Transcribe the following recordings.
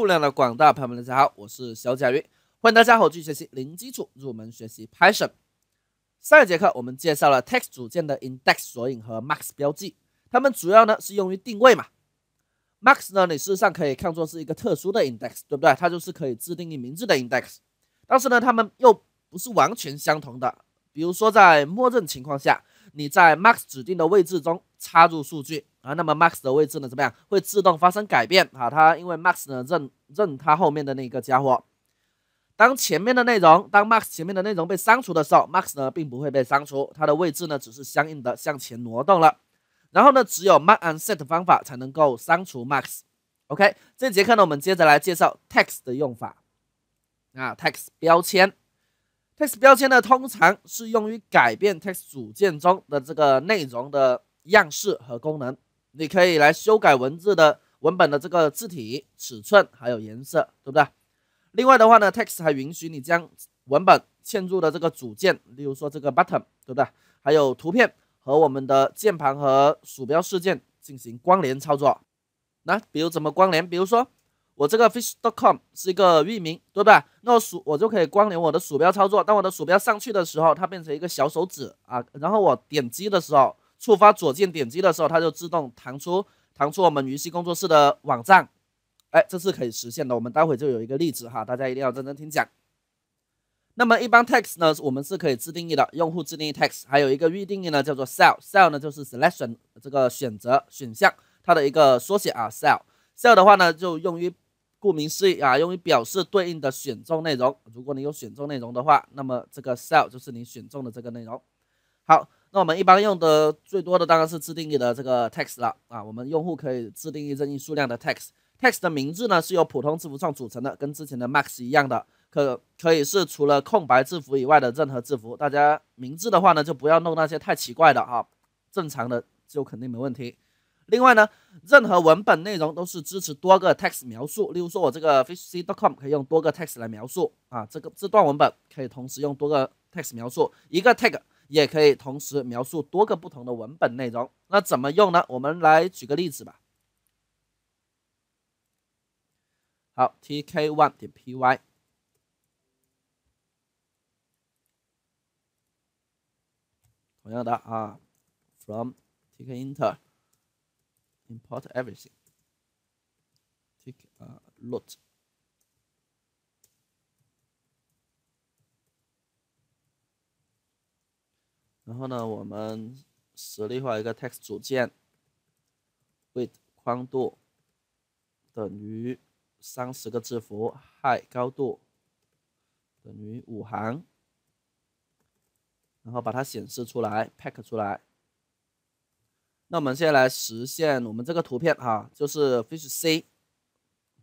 数量的广大朋友们，大家好，我是小甲鱼，欢迎大家伙续学习零基础入门学习 Python。上一节课我们介绍了 Text 组件的 Index 索引和 Max 标记，它们主要呢是用于定位嘛。Max 呢，你事实上可以看作是一个特殊的 Index，对不对？它就是可以自定义名字的 Index，但是呢，它们又不是完全相同的。比如说，在默认情况下。你在 max 指定的位置中插入数据啊，那么 max 的位置呢怎么样？会自动发生改变啊？它因为 max 呢认认它后面的那个家伙，当前面的内容，当 max 前面的内容被删除的时候，max 呢并不会被删除，它的位置呢只是相应的向前挪动了。然后呢，只有 max unset 方法才能够删除 max。OK，这节课呢我们接着来介绍 text 的用法啊，text 标签。text 标签呢，通常是用于改变 text 组件中的这个内容的样式和功能。你可以来修改文字的文本的这个字体、尺寸，还有颜色，对不对？另外的话呢，text 还允许你将文本嵌入的这个组件，例如说这个 button，对不对？还有图片和我们的键盘和鼠标事件进行关联操作。那比如怎么关联？比如说我这个 fish.com 是一个域名，对不对？那鼠我就可以关联我的鼠标操作。当我的鼠标上去的时候，它变成一个小手指啊。然后我点击的时候，触发左键点击的时候，它就自动弹出弹出我们鱼溪工作室的网站。哎，这是可以实现的。我们待会就有一个例子哈，大家一定要认真听讲。那么一般 text 呢，我们是可以自定义的，用户自定义 text，还有一个预定义呢，叫做 cell。cell 呢就是 selection 这个选择选项它的一个缩写啊。cell cell 的话呢，就用于顾名思义啊，用于表示对应的选中内容。如果你有选中内容的话，那么这个 cell 就是你选中的这个内容。好，那我们一般用的最多的当然是自定义的这个 text 了啊。我们用户可以自定义任意数量的 text。text 的名字呢是由普通字符串组成的，跟之前的 max 一样的，可可以是除了空白字符以外的任何字符。大家名字的话呢，就不要弄那些太奇怪的哈，正常的就肯定没问题。另外呢，任何文本内容都是支持多个 text 描述。例如说，我这个 fishc.com 可以用多个 text 来描述啊，这个这段文本可以同时用多个 text 描述。一个 tag 也可以同时描述多个不同的文本内容。那怎么用呢？我们来举个例子吧。好，tk1.py，同样的啊，from tkinter。import everything。take a look。然后呢，我们实例化一个 text 组件，width 宽度等于三十个字符，height 高度等于五行，然后把它显示出来，pack 出来。那我们现在来实现我们这个图片哈，就是 fish c，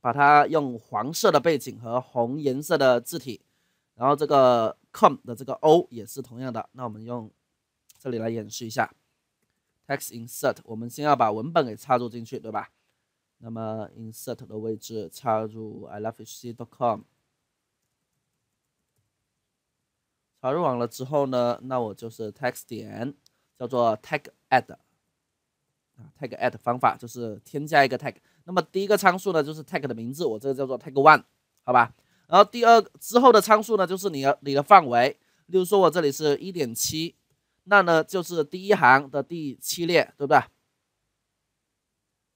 把它用黄色的背景和红颜色的字体，然后这个 com 的这个 o 也是同样的。那我们用这里来演示一下 text insert，我们先要把文本给插入进去，对吧？那么 insert 的位置插入 i love fish c dot com，插入完了之后呢，那我就是 text 点叫做 tag add。tag at 方法就是添加一个 tag，那么第一个参数呢就是 tag 的名字，我这个叫做 tag one，好吧？然后第二之后的参数呢就是你的你的范围，例如说我这里是一点七，那呢就是第一行的第七列，对不对？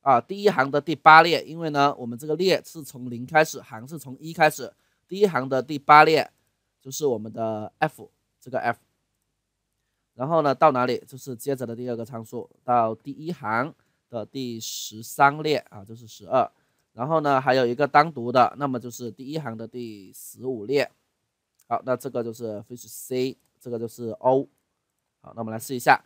啊，第一行的第八列，因为呢我们这个列是从零开始，行是从一开始，第一行的第八列就是我们的 f 这个 f。然后呢，到哪里就是接着的第二个参数，到第一行的第十三列啊，就是十二。然后呢，还有一个单独的，那么就是第一行的第十五列。好，那这个就是 fish c，这个就是 o。好，那我们来试一下。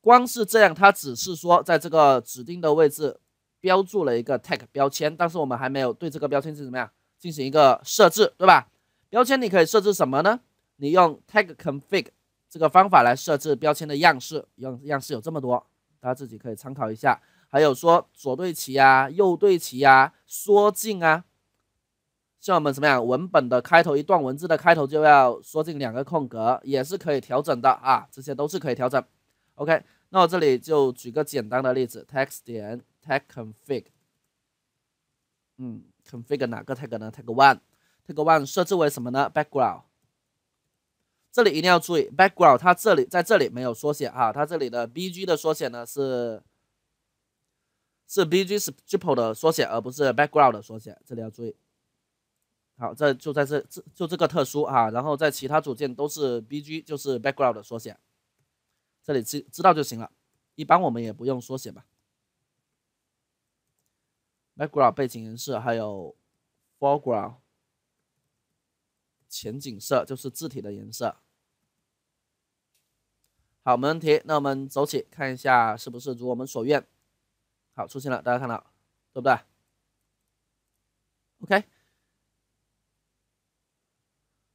光是这样，它只是说在这个指定的位置标注了一个 tag 标签，但是我们还没有对这个标签是怎么样进行一个设置，对吧？标签你可以设置什么呢？你用 tag config。这个方法来设置标签的样式，样样式有这么多，大家自己可以参考一下。还有说左对齐啊、右对齐啊、缩进啊，像我们怎么样，文本的开头一段文字的开头就要缩进两个空格，也是可以调整的啊，这些都是可以调整。OK，那我这里就举个简单的例子，text 点 tag config，嗯，config 哪个 tag 呢？tag one，tag one 设置为什么呢？background。这里一定要注意，background 它这里在这里没有缩写啊，它这里的 bg 的缩写呢是是 bg 是 t i p p e 的缩写，而不是 background 的缩写，这里要注意。好，这就在这这就这个特殊啊，然后在其他组件都是 bg 就是 background 的缩写，这里知知道就行了，一般我们也不用缩写吧。background 背景颜色，还有 foreground。前景色就是字体的颜色。好，没问题。那我们走起，看一下是不是如我们所愿。好，出现了，大家看到，对不对？OK。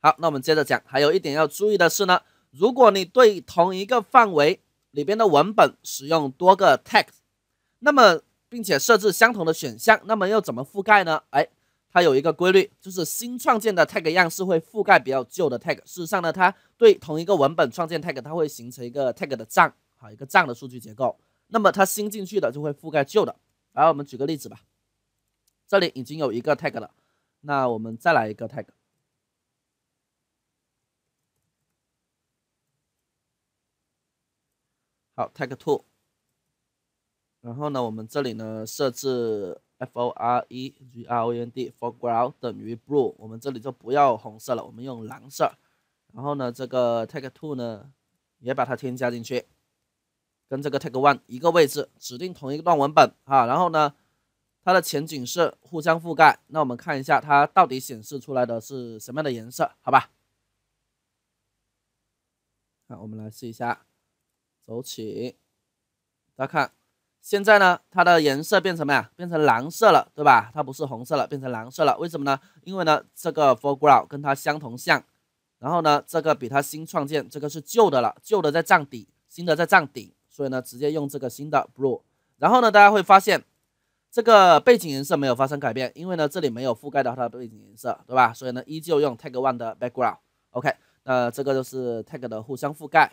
好，那我们接着讲，还有一点要注意的是呢，如果你对同一个范围里边的文本使用多个 text，那么并且设置相同的选项，那么又怎么覆盖呢？哎。它有一个规律，就是新创建的 tag 样式会覆盖比较旧的 tag。事实上呢，它对同一个文本创建 tag，它会形成一个 tag 的账，好一个账的数据结构。那么它新进去的就会覆盖旧的。然后我们举个例子吧，这里已经有一个 tag 了，那我们再来一个 tag，好 tag two。然后呢，我们这里呢设置。f o r e g r o n d foreground 等于 blue，我们这里就不要红色了，我们用蓝色。然后呢，这个 tag two 呢，也把它添加进去，跟这个 tag one 一个位置，指定同一段文本啊。然后呢，它的前景是互相覆盖，那我们看一下它到底显示出来的是什么样的颜色？好吧？好，我们来试一下，走起。大家看。现在呢，它的颜色变成什么呀？变成蓝色了，对吧？它不是红色了，变成蓝色了。为什么呢？因为呢，这个 foreground 跟它相同像，然后呢，这个比它新创建，这个是旧的了，旧的在降底，新的在涨顶，所以呢，直接用这个新的 blue。然后呢，大家会发现这个背景颜色没有发生改变，因为呢，这里没有覆盖到它的背景颜色，对吧？所以呢，依旧用 tag one 的 background。OK，那这个就是 tag 的互相覆盖。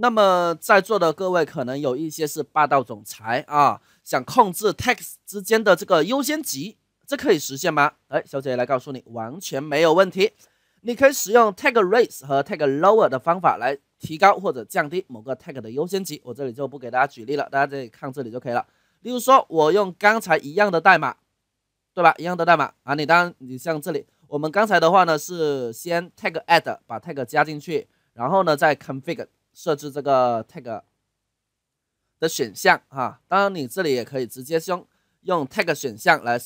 那么在座的各位可能有一些是霸道总裁啊，想控制 tags 之间的这个优先级，这可以实现吗？哎，小姐姐来告诉你，完全没有问题。你可以使用 tag raise 和 tag lower 的方法来提高或者降低某个 tag 的优先级。我这里就不给大家举例了，大家这里看这里就可以了。例如说，我用刚才一样的代码，对吧？一样的代码啊，你当你像这里，我们刚才的话呢是先 tag add 把 tag 加进去，然后呢再 config。设置这个 tag 的选项哈，当然你这里也可以直接用用 tag 选项来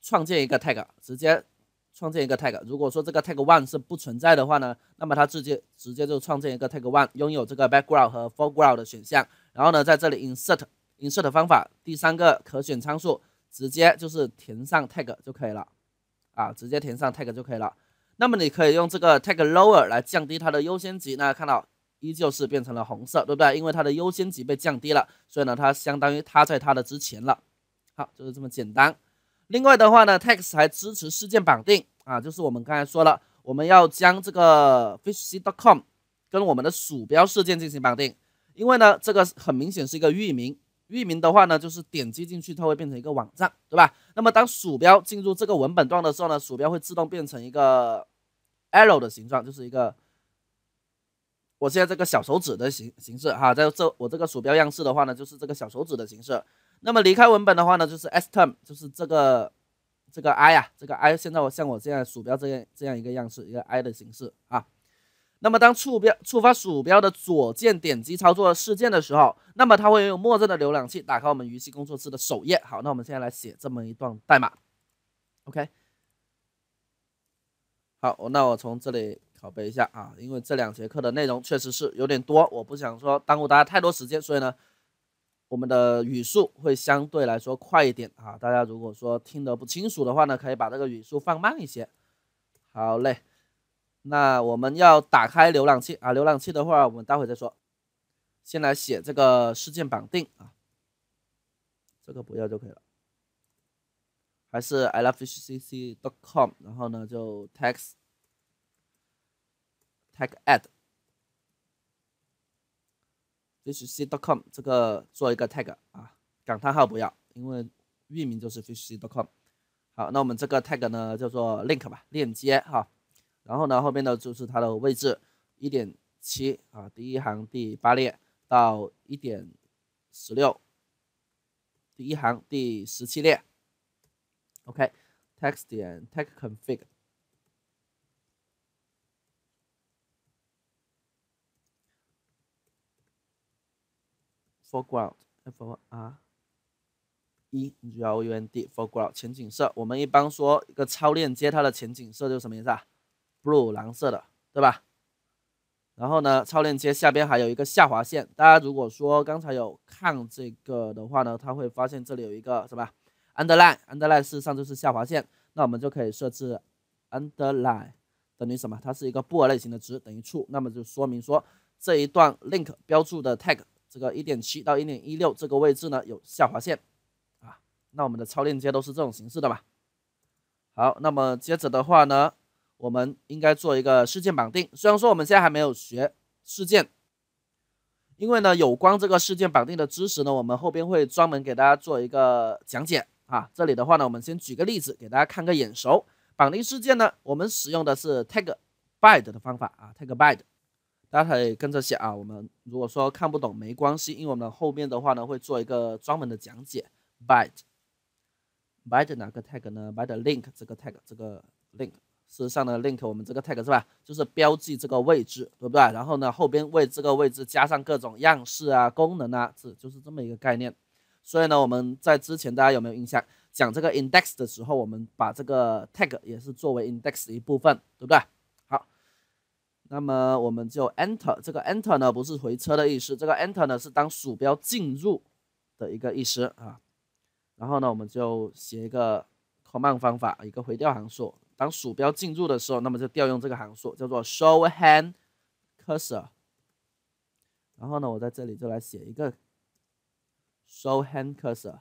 创建一个 tag，直接创建一个 tag。如果说这个 tag one 是不存在的话呢，那么它直接直接就创建一个 tag one，拥有这个 background 和 foreground 的选项。然后呢，在这里 insert insert 方法第三个可选参数，直接就是填上 tag 就可以了啊，直接填上 tag 就可以了。那么你可以用这个 tag lower 来降低它的优先级呢，看到。依旧是变成了红色，对不对？因为它的优先级被降低了，所以呢，它相当于它在它的之前了。好，就是这么简单。另外的话呢，Text 还支持事件绑定啊，就是我们刚才说了，我们要将这个 fishc.com 跟我们的鼠标事件进行绑定，因为呢，这个很明显是一个域名，域名的话呢，就是点击进去它会变成一个网站，对吧？那么当鼠标进入这个文本段的时候呢，鼠标会自动变成一个 arrow 的形状，就是一个。我现在这个小手指的形形式哈，在这我这个鼠标样式的话呢，就是这个小手指的形式。那么离开文本的话呢，就是 s term，就是这个这个 i 啊，这个 i。现在我像我现在鼠标这样这样一个样式，一个 i 的形式啊。那么当触标触发鼠标的左键点击操作事件的时候，那么它会用默认的浏览器打开我们预期工作室的首页。好，那我们现在来写这么一段代码。OK，好，那我从这里。拷贝一下啊，因为这两节课的内容确实是有点多，我不想说耽误大家太多时间，所以呢，我们的语速会相对来说快一点啊。大家如果说听得不清楚的话呢，可以把这个语速放慢一些。好嘞，那我们要打开浏览器啊，浏览器的话我们待会再说。先来写这个事件绑定啊，这个不要就可以了，还是 i love fishcc.com，然后呢就 text。tag ad fishc.com 这个做一个 tag 啊，感叹号不要，因为域名就是 fishc.com。好，那我们这个 tag 呢叫做 link 吧，链接哈。然后呢，后面呢就是它的位置，一点七啊，第一行第八列到一点十六，第一行第十七列。OK，text 点 tag config。Foreground，F-O-R-E-G-R-O-U-N-D，Foreground 前景色。我们一般说一个超链接，它的前景色就是什么意思啊？Blue 蓝色的，对吧？然后呢，超链接下边还有一个下划线。大家如果说刚才有看这个的话呢，他会发现这里有一个什么？Underline，Underline 事实上就是下划线。那我们就可以设置 Underline 等于什么？它是一个布尔类型的值，等于 True。那么就说明说这一段 link 标注的 tag。这个一点七到一点一六这个位置呢有下滑线啊，那我们的超链接都是这种形式的吧？好，那么接着的话呢，我们应该做一个事件绑定。虽然说我们现在还没有学事件，因为呢有关这个事件绑定的知识呢，我们后边会专门给大家做一个讲解啊。这里的话呢，我们先举个例子给大家看个眼熟。绑定事件呢，我们使用的是 tag bind 的方法啊，tag bind。大家可以跟着写啊，我们如果说看不懂没关系，因为我们后面的话呢会做一个专门的讲解。b y t e b y t e 哪个 tag 呢 b y t e link 这个 tag，这个 link，事实上呢 link 我们这个 tag 是吧，就是标记这个位置，对不对？然后呢后边为这个位置加上各种样式啊、功能啊，这就是这么一个概念。所以呢我们在之前大家有没有印象？讲这个 index 的时候，我们把这个 tag 也是作为 index 一部分，对不对？那么我们就 enter，这个 enter 呢不是回车的意思，这个 enter 呢是当鼠标进入的一个意思啊。然后呢，我们就写一个 command 方法，一个回调函数。当鼠标进入的时候，那么就调用这个函数，叫做 show hand cursor。然后呢，我在这里就来写一个 show hand cursor。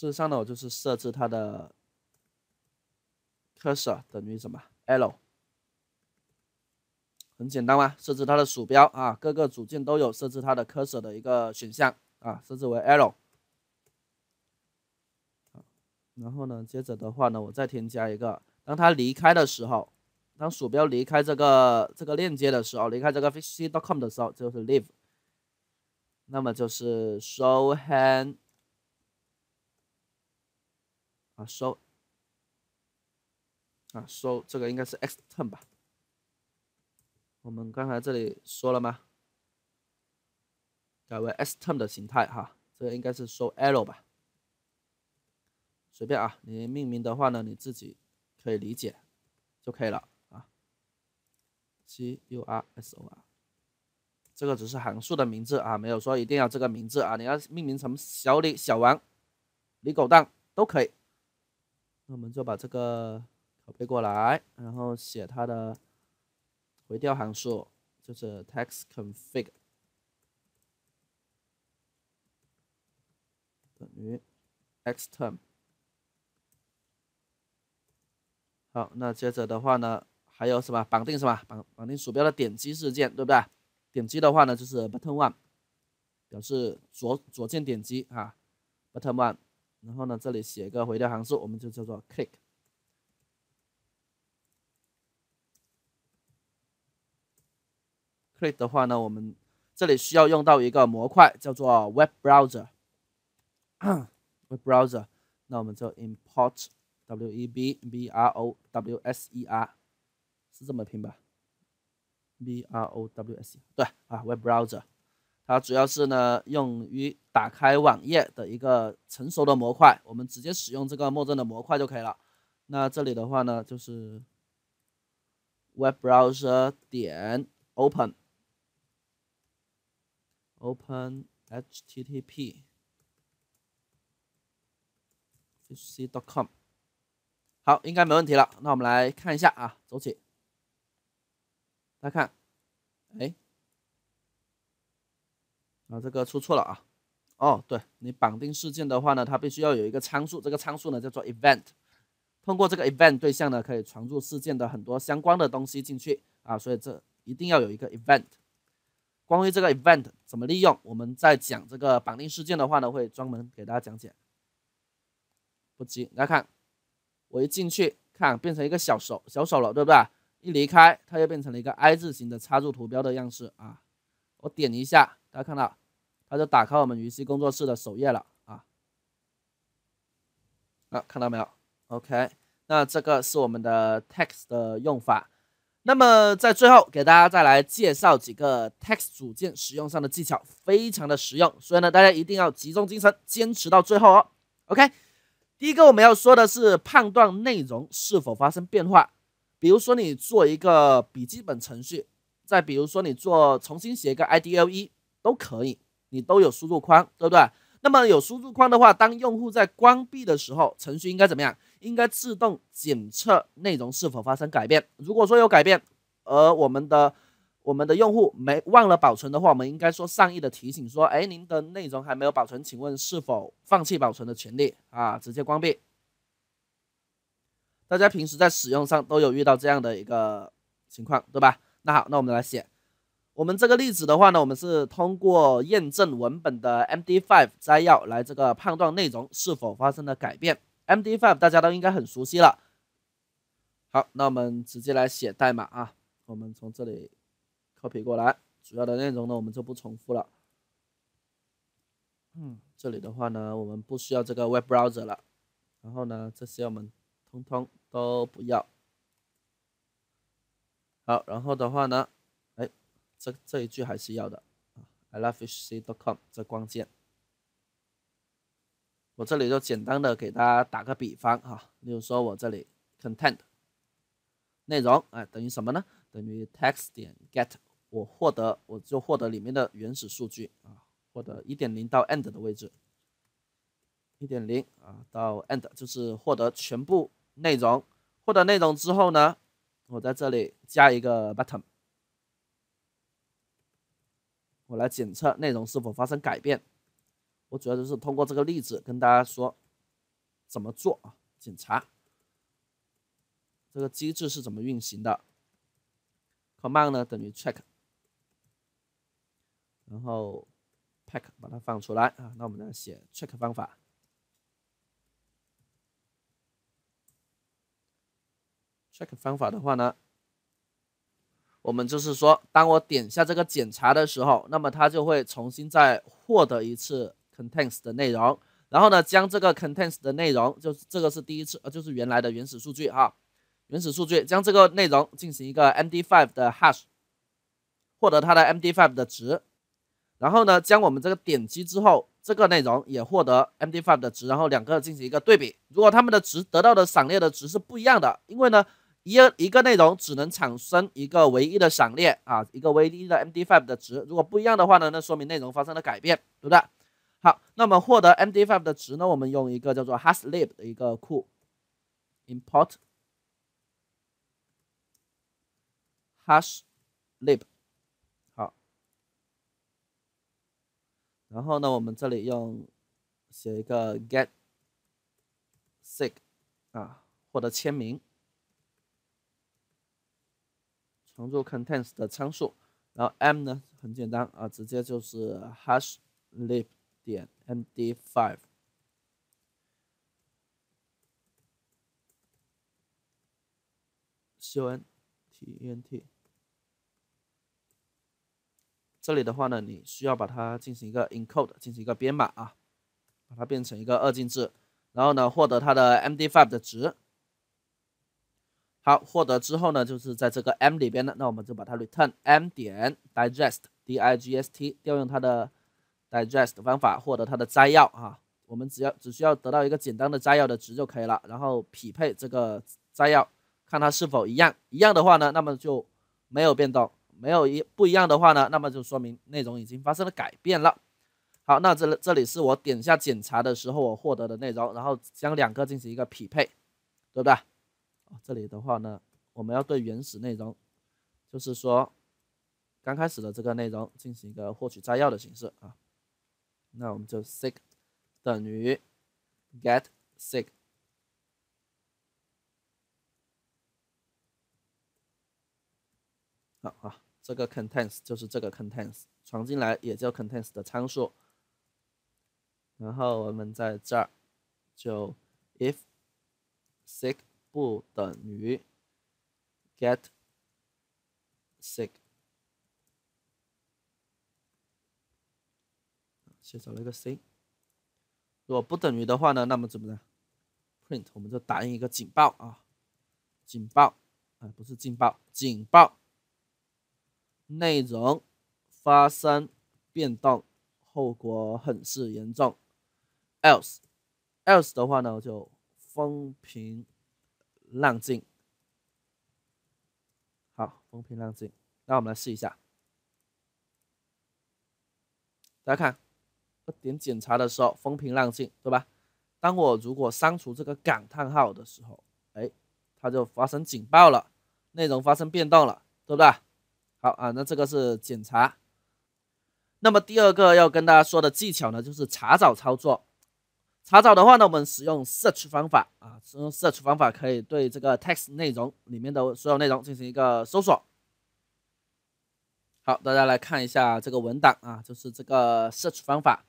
事实上呢，我就是设置它的 cursor 等于什么 l，很简单嘛，设置它的鼠标啊，各个组件都有设置它的 cursor 的一个选项啊，设置为 l。然后呢，接着的话呢，我再添加一个，当它离开的时候，当鼠标离开这个这个链接的时候，离开这个 f i c.com 的时候，就是 leave，那么就是 show hand。啊，收！啊，收！这个应该是 x t e r m 吧？我们刚才这里说了吗？改为 x t e r m 的形态哈，这个应该是收 a o w 吧？随便啊，你命名的话呢，你自己可以理解就可以了啊。cursor，这个只是函数的名字啊，没有说一定要这个名字啊，你要命名成小李、小王、李狗蛋都可以。那我们就把这个拷贝过来，然后写它的回调函数，就是 tax config 等于 x term。好，那接着的话呢，还有什么绑定什么绑绑定鼠标的点击事件，对不对？点击的话呢，就是 button one，表示左左键点击啊，button one。然后呢，这里写一个回调函数，我们就叫做 click。click 的话呢，我们这里需要用到一个模块，叫做 web browser。web browser，那我们就 import web b r o w s e r，是这么拼吧？b r o w s，对啊，web browser。它主要是呢用于打开网页的一个成熟的模块，我们直接使用这个默认的模块就可以了。那这里的话呢就是 web browser 点 open open http://c.com，好，应该没问题了。那我们来看一下啊，走起！大家看，哎。啊，这个出错了啊！哦，对你绑定事件的话呢，它必须要有一个参数，这个参数呢叫做 event。通过这个 event 对象呢，可以传入事件的很多相关的东西进去啊，所以这一定要有一个 event。关于这个 event 怎么利用，我们在讲这个绑定事件的话呢，会专门给大家讲解。不急，大家看，我一进去看变成一个小手小手了，对不对？一离开，它又变成了一个 I 字形的插入图标的样式啊。我点一下，大家看到。他就打开我们云溪工作室的首页了啊，啊，看到没有？OK，那这个是我们的 text 的用法。那么在最后给大家再来介绍几个 text 组件使用上的技巧，非常的实用，所以呢，大家一定要集中精神，坚持到最后哦。OK，第一个我们要说的是判断内容是否发生变化，比如说你做一个笔记本程序，再比如说你做重新写一个 IDLE 都可以。你都有输入框，对不对？那么有输入框的话，当用户在关闭的时候，程序应该怎么样？应该自动检测内容是否发生改变。如果说有改变，而我们的我们的用户没忘了保存的话，我们应该说善意的提醒说，哎，您的内容还没有保存，请问是否放弃保存的权利啊？直接关闭。大家平时在使用上都有遇到这样的一个情况，对吧？那好，那我们来写。我们这个例子的话呢，我们是通过验证文本的 MD5 摘要来这个判断内容是否发生了改变。MD5 大家都应该很熟悉了。好，那我们直接来写代码啊。我们从这里 copy 过来，主要的内容呢，我们就不重复了。嗯，这里的话呢，我们不需要这个 Web Browser 了。然后呢，这些我们通通都不要。好，然后的话呢。这这一句还是要的啊 i l o v e f i s h s e t c o m 这关键。我这里就简单的给大家打个比方啊，例如说，我这里 content 内容，哎，等于什么呢？等于 text 点 get，我获得，我就获得里面的原始数据啊，获得一点零到 end 的位置，一点零啊到 end 就是获得全部内容。获得内容之后呢，我在这里加一个 button。我来检测内容是否发生改变。我主要就是通过这个例子跟大家说怎么做啊？检查这个机制是怎么运行的。command 呢等于 c h e c k 然后 pack 把它放出来啊。那我们来写 c h e c k 方法。c h e c k 方法的话呢？我们就是说，当我点下这个检查的时候，那么它就会重新再获得一次 contents 的内容，然后呢，将这个 contents 的内容，就是这个是第一次，呃，就是原来的原始数据哈，原始数据，将这个内容进行一个 MD5 的 hash，获得它的 MD5 的值，然后呢，将我们这个点击之后，这个内容也获得 MD5 的值，然后两个进行一个对比，如果他们的值得到的散列的值是不一样的，因为呢。一一个内容只能产生一个唯一的闪列啊，一个唯一的 MD5 的值。如果不一样的话呢，那说明内容发生了改变，对不对？好，那么获得 MD5 的值呢，我们用一个叫做 h a s l i b 的一个库，import h a s l i b 好，然后呢，我们这里用写一个 get sig 啊，获得签名。放入 c o n t e n t s 的参数，然后 m 呢很简单啊，直接就是 hash lib 点 md five c n t n t。这里的话呢，你需要把它进行一个 encode 进行一个编码啊，把它变成一个二进制，然后呢获得它的 md five 的值。好，获得之后呢，就是在这个 m 里边呢，那我们就把它 return m 点 digest d i g s t 调用它的 digest 方法获得它的摘要啊，我们只要只需要得到一个简单的摘要的值就可以了，然后匹配这个摘要，看它是否一样，一样的话呢，那么就没有变动，没有一不一样的话呢，那么就说明内容已经发生了改变了。好，那这这里是我点下检查的时候我获得的内容，然后将两个进行一个匹配，对不对？这里的话呢，我们要对原始内容，就是说刚开始的这个内容进行一个获取摘要的形式啊。那我们就 sick 等于 get sick。好啊，这个 c o n t e n t s 就是这个 c o n t e n t s 传进来也叫 c o n t e n t s 的参数。然后我们在这儿就 if sick 不等于 get sick，写少了一个 c。如果不等于的话呢，那么怎么呢 p r i n t 我们就打印一个警报啊，警报啊，不是警报，警报。内容发生变动，后果很是严重。else else 的话呢，就风平。浪静，好，风平浪静。那我们来试一下，大家看，我点检查的时候，风平浪静，对吧？当我如果删除这个感叹号的时候，哎，它就发生警报了，内容发生变动了，对不对？好啊，那这个是检查。那么第二个要跟大家说的技巧呢，就是查找操作。查找的话呢，我们使用 search 方法啊，使用 search 方法可以对这个 text 内容里面的所有内容进行一个搜索。好，大家来看一下这个文档啊，就是这个 search 方法。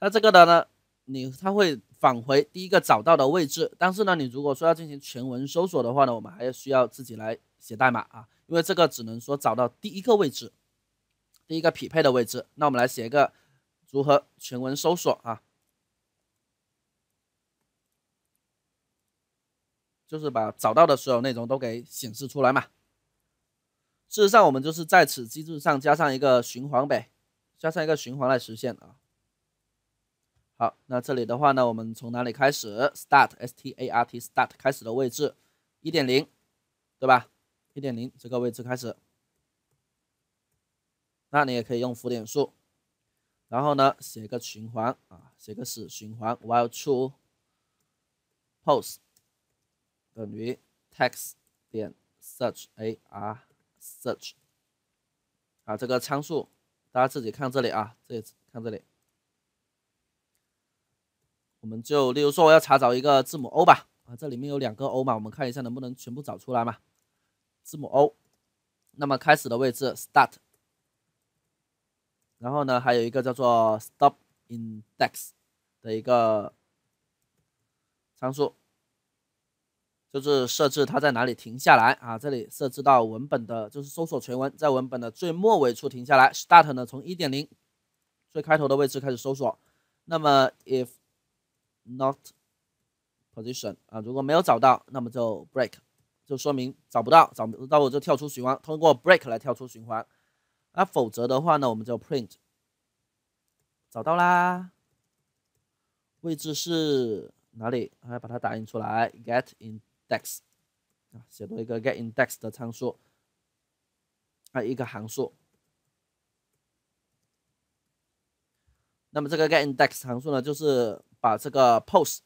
那这个的呢，你它会返回第一个找到的位置，但是呢，你如果说要进行全文搜索的话呢，我们还要需要自己来写代码啊，因为这个只能说找到第一个位置，第一个匹配的位置。那我们来写一个如何全文搜索啊。就是把找到的所有内容都给显示出来嘛。事实上，我们就是在此机制上加上一个循环呗，加上一个循环来实现啊。好，那这里的话呢，我们从哪里开始？start s t a r t start 开始的位置，一点零，对吧？一点零这个位置开始。那你也可以用浮点数，然后呢，写个循环啊，写个死循环 while true p o s e 等于 text 点 search a r search 啊，这个参数大家自己看这里啊，这里看这里，我们就例如说我要查找一个字母 O 吧啊，这里面有两个 O 嘛，我们看一下能不能全部找出来嘛，字母 O，那么开始的位置 start，然后呢还有一个叫做 stop index 的一个参数。就是设置它在哪里停下来啊？这里设置到文本的，就是搜索全文，在文本的最末尾处停下来。Start 呢，从一点零最开头的位置开始搜索。那么，if not position 啊，如果没有找到，那么就 break，就说明找不到，找不到我就跳出循环，通过 break 来跳出循环。那否则的话呢，我们就 print，找到啦，位置是哪里？来把它打印出来。Get in。index 啊，写多一个 get index 的参数啊，一个函数。那么这个 get index 函数呢，就是把这个 pos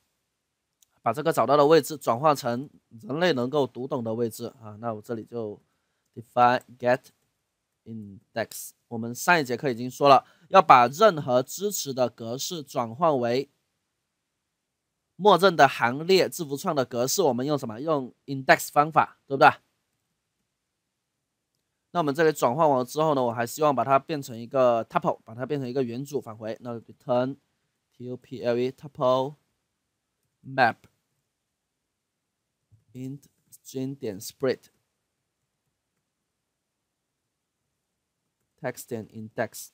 把这个找到的位置转换成人类能够读懂的位置啊。那我这里就 define get index。我们上一节课已经说了，要把任何支持的格式转换为。默认的行列字符串的格式，我们用什么？用 index 方法，对不对？那我们这里转换完之后呢？我还希望把它变成一个 tuple，把它变成一个元组返回。那 return tuple map int string 点 split text 点 index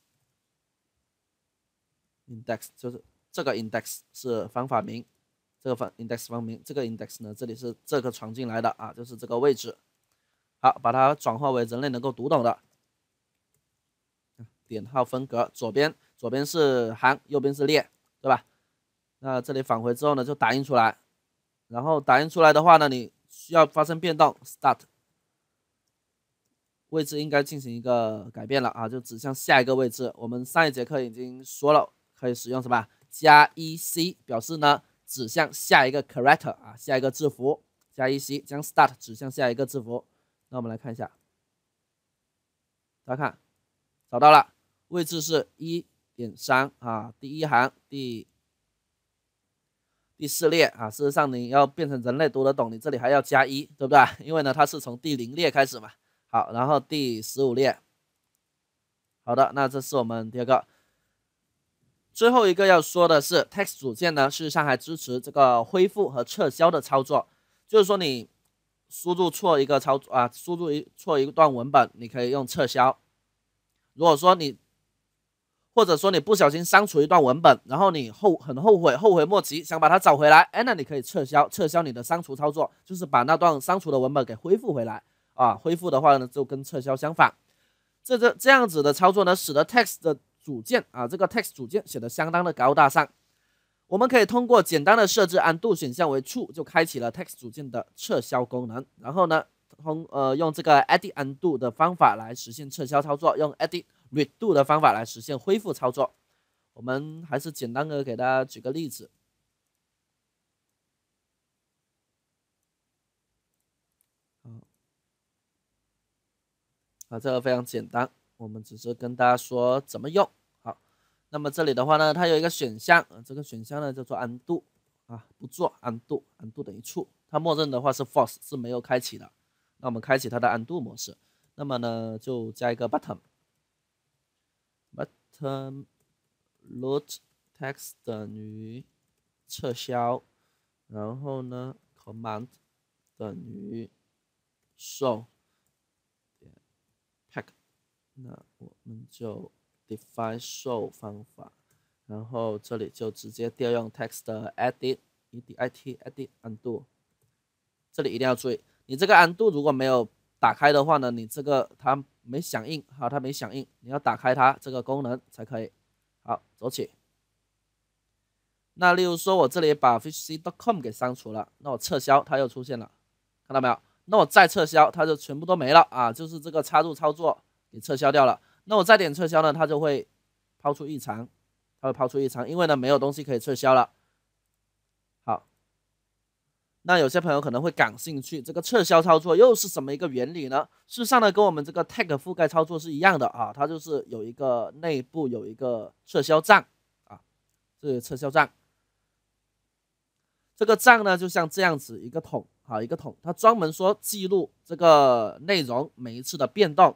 index 就是这个 index 是方法名。这个方 index 方名，这个 index 呢，这里是这个传进来的啊，就是这个位置。好，把它转化为人类能够读懂的，点号分隔，左边左边是行，右边是列，对吧？那这里返回之后呢，就打印出来。然后打印出来的话呢，你需要发生变动，start 位置应该进行一个改变了啊，就指向下一个位置。我们上一节课已经说了，可以使用什么加 e c 表示呢？指向下一个 character 啊，下一个字符加一 c 将 start 指向下一个字符。那我们来看一下，大家看，找到了，位置是一点三啊，第一行第第四列啊。事实上你要变成人类读得懂，你这里还要加一，对不对？因为呢它是从第零列开始嘛。好，然后第十五列。好的，那这是我们第二个。最后一个要说的是，text 组件呢事实上还支持这个恢复和撤销的操作，就是说你输入错一个操作啊，输入一错一段文本，你可以用撤销。如果说你，或者说你不小心删除一段文本，然后你后很后悔，后悔莫及，想把它找回来，那你可以撤销撤销你的删除操作，就是把那段删除的文本给恢复回来啊。恢复的话呢，就跟撤销相反。这这这样子的操作呢，使得 text 的。组件啊，这个 Text 组件显得相当的高大上。我们可以通过简单的设置 Undo 选项为 True，就开启了 Text 组件的撤销功能。然后呢，通呃用这个 Add Undo 的方法来实现撤销操作，用 Add Redo 的方法来实现恢复操作。我们还是简单的给大家举个例子。啊，这个非常简单，我们只是跟大家说怎么用。那么这里的话呢，它有一个选项，这个选项呢叫做 undo 啊，不做 undo，undo n d o u 等于 true，它默认的话是 false，是没有开启的。那我们开启它的 undo 模式，那么呢就加一个 button，button，load text 等于撤销，然后呢 command 等于 show，pack，那我们就。define show 方法，然后这里就直接调用 text edit edit edit undo。这里一定要注意，你这个 undo 如果没有打开的话呢，你这个它没响应好，它没响应，你要打开它这个功能才可以。好，走起。那例如说，我这里把 fishc.com 给删除了，那我撤销，它又出现了，看到没有？那我再撤销，它就全部都没了啊，就是这个插入操作给撤销掉了。那我再点撤销呢，它就会抛出异常，它会抛出异常，因为呢没有东西可以撤销了。好，那有些朋友可能会感兴趣，这个撤销操作又是什么一个原理呢？事实上呢，跟我们这个 tag 覆盖操作是一样的啊，它就是有一个内部有一个撤销账啊，这个撤销账。这个账呢就像这样子一个桶啊，一个桶，它专门说记录这个内容每一次的变动。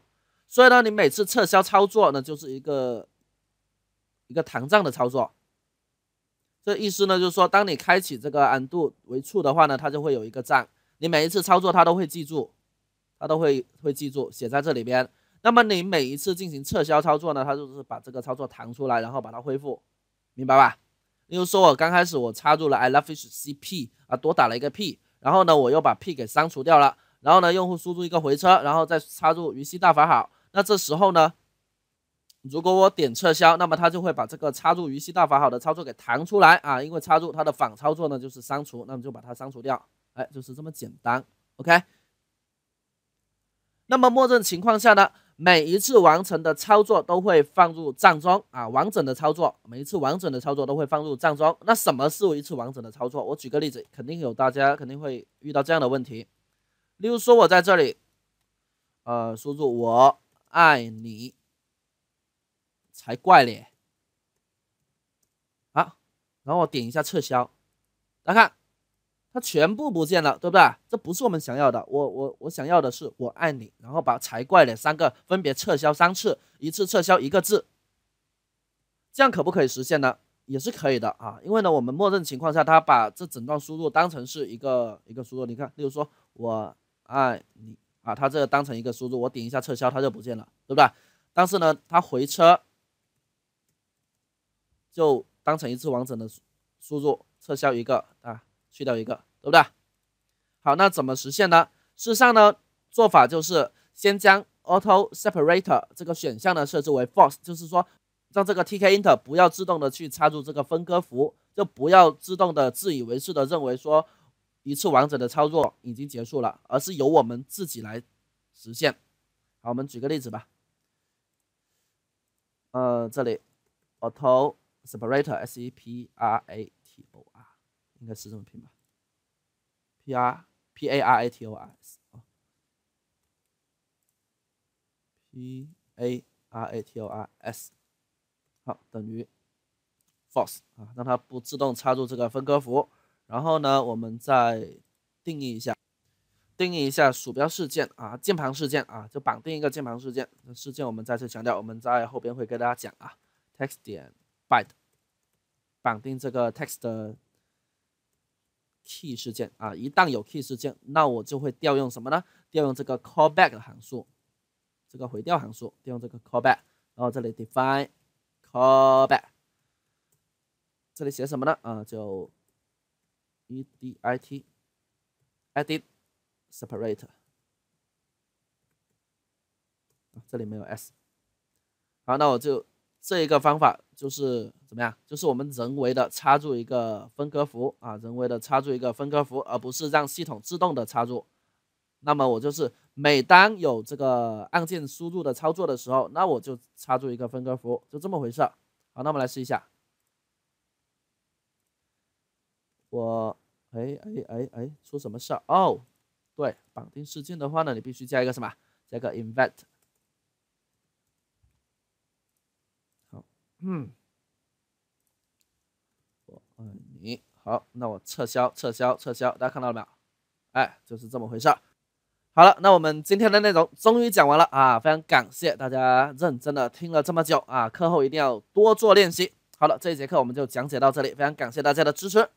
所以呢，你每次撤销操作呢，就是一个一个弹账的操作。这意思呢，就是说，当你开启这个 d 度为处的话呢，它就会有一个账。你每一次操作，它都会记住，它都会会记住写在这里边。那么你每一次进行撤销操作呢，它就是把这个操作弹出来，然后把它恢复，明白吧？例如说我刚开始我插入了 I love fish CP 啊，多打了一个 P，然后呢，我又把 P 给删除掉了，然后呢，用户输入一个回车，然后再插入鱼戏大法好。那这时候呢，如果我点撤销，那么它就会把这个插入鱼戏大法好的操作给弹出来啊，因为插入它的反操作呢就是删除，那么就把它删除掉，哎，就是这么简单。OK。那么默认情况下呢，每一次完成的操作都会放入账中啊，完整的操作，每一次完整的操作都会放入账中。那什么是一次完整的操作？我举个例子，肯定有大家肯定会遇到这样的问题，例如说我在这里，呃，输入我。爱你才怪咧！好，然后我点一下撤销，大家看，它全部不见了，对不对？这不是我们想要的。我我我想要的是我爱你，然后把才怪咧三个分别撤销三次，一次撤销一个字，这样可不可以实现呢？也是可以的啊，因为呢，我们默认情况下，它把这整段输入当成是一个一个输入。你看，例如说我爱你。啊，它这个当成一个输入，我点一下撤销，它就不见了，对不对？但是呢，它回车就当成一次完整的输入，撤销一个啊，去掉一个，对不对？好，那怎么实现呢？事实上呢，做法就是先将 auto separator 这个选项呢设置为 false，就是说让这个 tkinter 不要自动的去插入这个分割符，就不要自动的自以为是的认为说。一次完整的操作已经结束了，而是由我们自己来实现。好，我们举个例子吧。呃，这里 auto separator s e p r a t o r 应该是这么拼吧？p r p a r a t o r s 啊，p a r a t o r s，好等于 false 啊，让它不自动插入这个分隔符。然后呢，我们再定义一下，定义一下鼠标事件啊，键盘事件啊，就绑定一个键盘事件。事件我们再次强调，我们在后边会跟大家讲啊。text 点 b y t d 绑定这个 text 的 key 事件啊，一旦有 key 事件，那我就会调用什么呢？调用这个 callback 的函数，这个回调函数，调用这个 callback。然后这里 define callback，这里写什么呢？啊，就 edit, edit, separator，啊，这里没有 s，好，那我就这一个方法就是怎么样？就是我们人为的插入一个分割符啊，人为的插入一个分割符，而不是让系统自动的插入。那么我就是每当有这个按键输入的操作的时候，那我就插入一个分割符，就这么回事好，那我们来试一下，我。哎哎哎哎，出什么事儿哦？对，绑定事件的话呢，你必须加一个什么？加个 i n v e n t 好，嗯，我爱你。好，那我撤销，撤销，撤销。大家看到了没有？哎，就是这么回事儿。好了，那我们今天的内容终于讲完了啊！非常感谢大家认真的听了这么久啊！课后一定要多做练习。好了，这一节课我们就讲解到这里，非常感谢大家的支持。